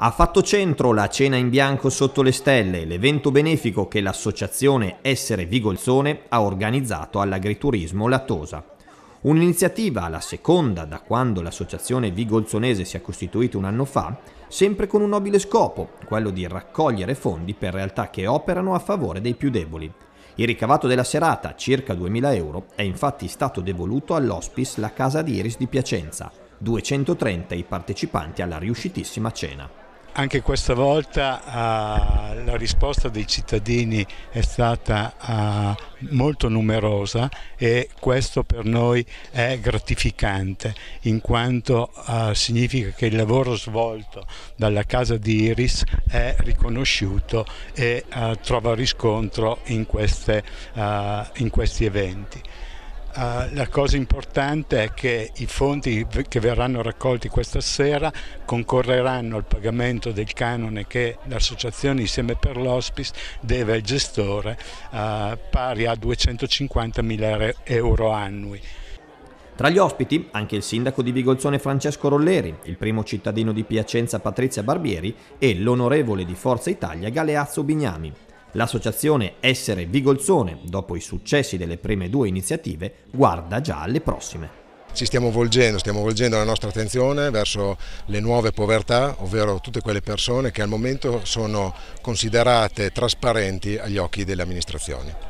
Ha fatto centro la cena in bianco sotto le stelle, l'evento benefico che l'associazione Essere Vigolzone ha organizzato all'agriturismo Latosa. Un'iniziativa, la seconda da quando l'associazione Vigolzonese si è costituita un anno fa, sempre con un nobile scopo, quello di raccogliere fondi per realtà che operano a favore dei più deboli. Il ricavato della serata, circa 2.000 euro, è infatti stato devoluto all'hospice La Casa d'Iris di Piacenza, 230 i partecipanti alla riuscitissima cena anche questa volta uh, la risposta dei cittadini è stata uh, molto numerosa e questo per noi è gratificante in quanto uh, significa che il lavoro svolto dalla casa di Iris è riconosciuto e trova riscontro in, queste, in questi eventi. Uh, la cosa importante è che i fondi che verranno raccolti questa sera concorreranno al pagamento del canone che l'associazione insieme per l'Hospice deve al gestore uh, pari a 250 mila euro annui. Tra gli ospiti anche il sindaco di Vigolzone Francesco Rolleri, il primo cittadino di Piacenza Patrizia Barbieri e l'onorevole di Forza Italia Galeazzo Bignami. L'associazione Essere Vigolzone, dopo i successi delle prime due iniziative, guarda già alle prossime ci stiamo volgendo, stiamo volgendo la nostra attenzione verso le nuove povertà, ovvero tutte quelle persone che al momento sono considerate trasparenti agli occhi delle amministrazioni.